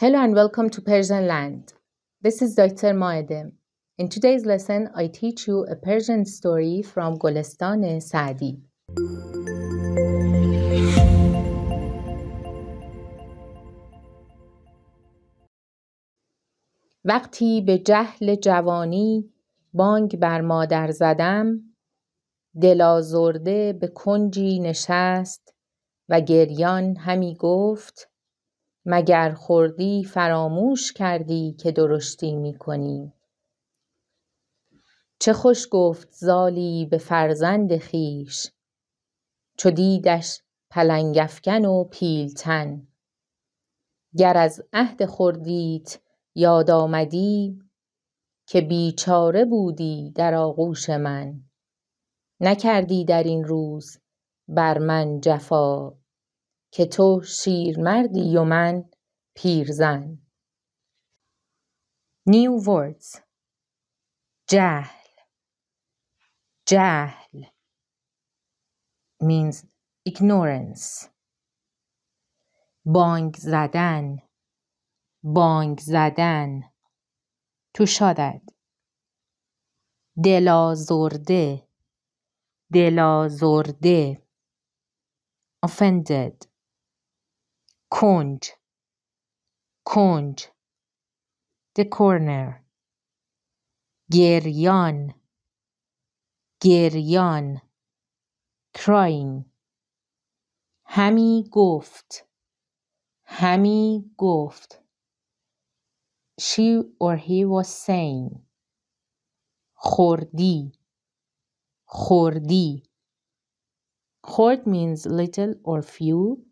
Hello and welcome to Persian Land. This is Dr. Maedem. In today's lesson, I teach you a Persian story from Golestan Saadi. وقتی به جهل جوانی بانگ بر مادر زدم دلازرده به کنجی نشست و گریان همی گفت مگر خوردی فراموش کردی که درشتی می کنی چه خوش گفت زالی به فرزند خیش، چو دیدش پلنگفکن و پیلتن گر از عهد خوردیت یاد آمدی که بیچاره بودی در آغوش من نکردی در این روز بر من جفا که تو شیرمردی و من پیرزن نیو words جهل جهل means ignorance بانگ زدن بانگ زدن تو شادد دلازرده دلازرده offended Conj. Conj. The corner. Geryan. Geryan. Crying. Hami goft. Hami goft. She or he was saying. Khordi. Khordi. Khord means little or few.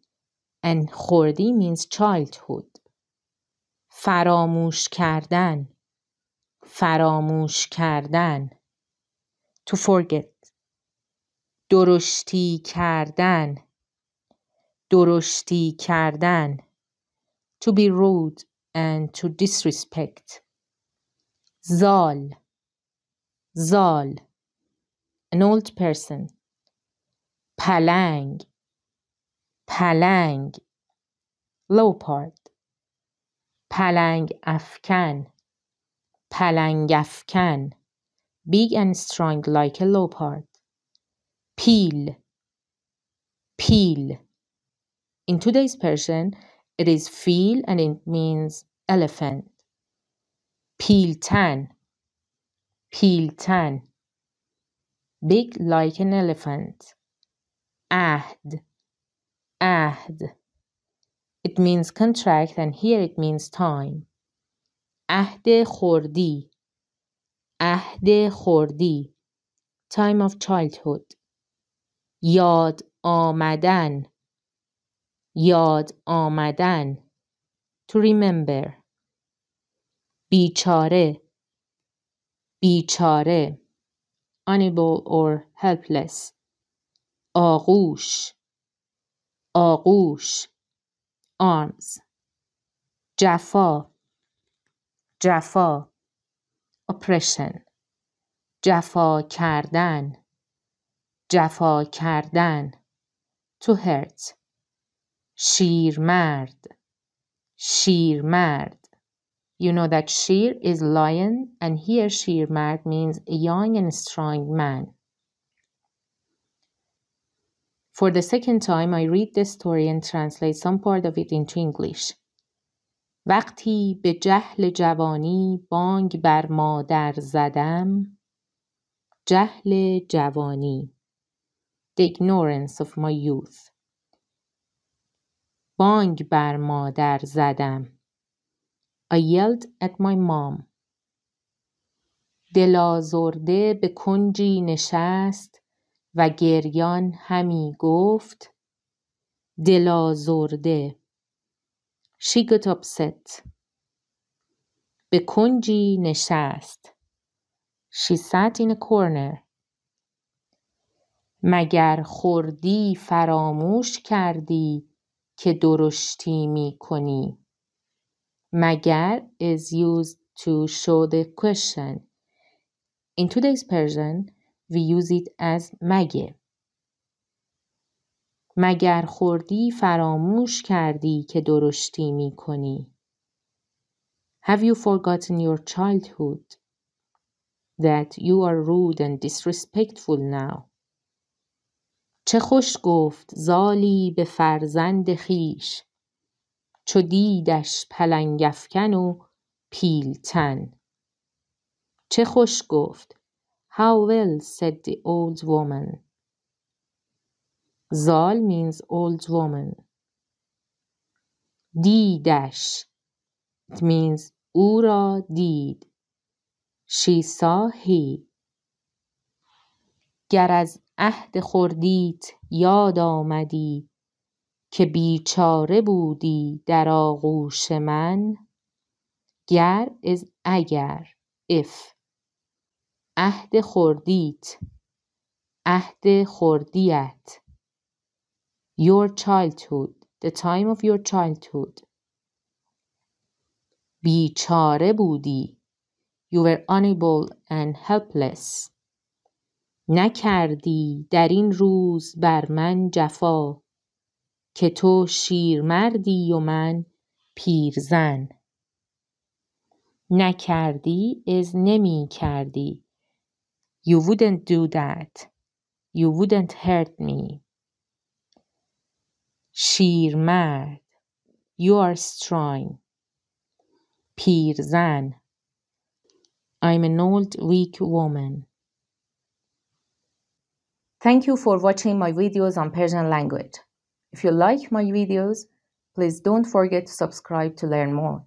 and خوردی means childhood فراموش کردن فراموش کردن to forget درشتی کردن درشتی کردن to be rude and to disrespect زال زال an old person پلنگ پلنگ leopard پلنگ افکن پلنگ افکن big and strong like a leopard پیل پیل In today's Persian, it is feel and it means elephant. Peel tan. Big like an elephant. Ahd. عهد It means contract and here it means time عهد خوردی عهد خوردی Time of childhood یاد آمدن یاد آمدن To remember بیچاره بیچاره Unable or helpless آغوش آغوش arms جفا جفا oppression جفا کردن جفا کردن to hurt شیرمرد شیرمرد You know that شیر is lion and here شیرمرد means a young and strong man For the second time I read the story and translate some part of it into English. وقتی به جهل جوانی بانگ بر مادر زدم جهل جوانی The ignorance of my youth بانگ بر مادر زدم I yelled at my mom دلازرده به کنجی نشست و گریان همی گفت دلازرده She got upset. به کنجی نشست. She sat in a corner. مگر خوردی فراموش کردی که درشتی می کنی. مگر is used to show the question. In today's Persian, We use it as مگه مگر خوردی فراموش کردی که درشتی می کنی Have you forgotten your childhood that you are rude and disrespectful now چه خوش گفت زالی به فرزند خیش چو دیدش پلنگفکن و پیلتن چه خوش گفت How well, said the old woman. Zal means old woman. دیدش It means او را دید. She saw he. گر از عهد خوردیت یاد آمدی که بیچاره بودی در آغوش من گر از اگر if عهد خردیت عهد خوردیت your childhood the time of your childhood بیچاره بودی you were unable and helpless نکردی در این روز بر من جفا که تو شیرمردی و من پیرزن نکردی از نمی کردی You wouldn't do that. You wouldn't hurt me. شیرمرد You are strong. پیرزن I'm an old weak woman. Thank you for watching my videos on Persian language. If you like my videos, please don't forget to subscribe to learn more.